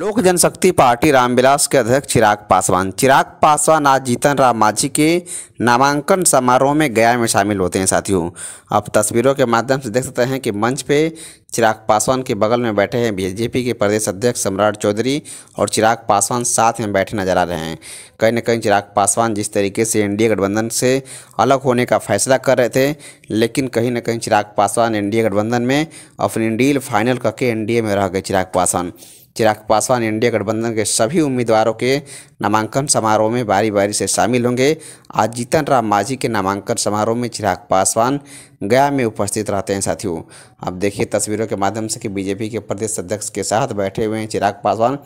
लोक जनशक्ति पार्टी रामविलास के अध्यक्ष चिराग पासवान चिराग पासवान आज जीतन राम मांझी के नामांकन समारोह में गया में शामिल होते हैं साथियों अब तस्वीरों के माध्यम से देख सकते हैं कि मंच पे चिराग पासवान के बगल में बैठे हैं बीजेपी के प्रदेश अध्यक्ष सम्राट चौधरी और चिराग पासवान साथ में बैठे नजर आ रहे हैं कहीं ना कहीं चिराग पासवान जिस तरीके से एनडीए गठबंधन से अलग होने का फैसला कर रहे थे लेकिन कहीं ना कहीं चिराग पासवान एनडीए गठबंधन में अपनी डील फाइनल करके एनडीए में रह गए चिराग पासवान चिराग पासवान एनडीए गठबंधन के सभी उम्मीदवारों के नामांकन समारोह में बारी बारी से शामिल होंगे आज जीतन राम माझी के नामांकन समारोह में चिराग पासवान गया में उपस्थित रहते हैं साथियों अब देखिए तस्वीरों के माध्यम से कि बीजेपी के प्रदेश अध्यक्ष के साथ बैठे हुए हैं चिराग पासवान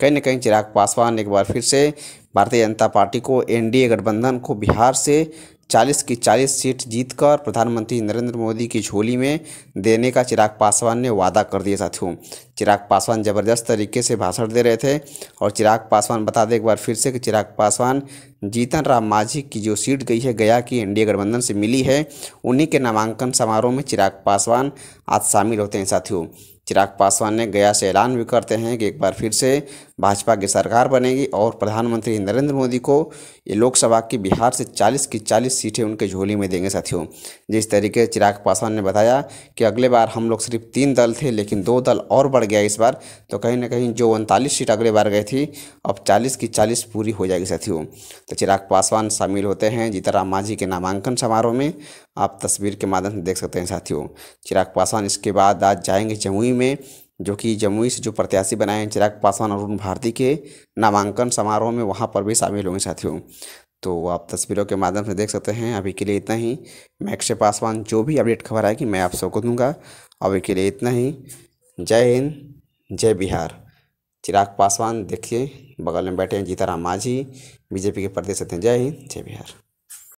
कहीं ना कहीं चिराग पासवान एक बार फिर से भारतीय जनता पार्टी को एनडीए गठबंधन को बिहार से चालीस की चालीस सीट जीतकर प्रधानमंत्री नरेंद्र मोदी की झोली में देने का चिराग पासवान ने वादा कर दिया साथियों चिराग पासवान ज़बरदस्त तरीके से भाषण दे रहे थे और चिराग पासवान बता दें एक बार फिर से कि चिराग पासवान जीतन राम मांझी की जो सीट गई है गया की एनडीए गठबंधन से मिली है उन्हीं के नामांकन समारोह में चिराग पासवान आज शामिल होते हैं साथियों चिराग पासवान ने गया से ऐलान भी करते हैं कि एक बार फिर से भाजपा की सरकार बनेगी और प्रधानमंत्री नरेंद्र मोदी को ये लोकसभा की बिहार से 40 की 40 सीटें उनके झोली में देंगे साथियों जिस तरीके चिराग पासवान ने बताया कि अगले बार हम लोग सिर्फ तीन दल थे लेकिन दो दल और बढ़ गया इस बार तो कहीं ना कहीं जो उनतालीस सीट अगले बार गई थी अब चालीस की चालीस पूरी हो जाएगी साथियों तो चिराग पासवान शामिल होते हैं जीतराम मांझी के नामांकन समारोह में आप तस्वीर के माध्यम से देख सकते हैं साथियों चिराग पासवान इसके बाद आज जाएंगे जमुई जमुई में जो कि जमुई से जो प्रत्याशी बनाए हैं चिराग पासवान अरुण भारती के नामांकन समारोह में वहाँ पर भी शामिल होंगे साथियों तो आप तस्वीरों के माध्यम से देख सकते हैं अभी के लिए इतना ही मैं अक्षय पासवान जो भी अपडेट खबर आएगी मैं आप सबको दूंगा अभी के लिए इतना ही जय हिंद जय बिहार चिराग पासवान देखिए बगल में बैठे हैं जीताराम मांझी बीजेपी के प्रदेश अध्यक्ष जय हिंद जय बिहार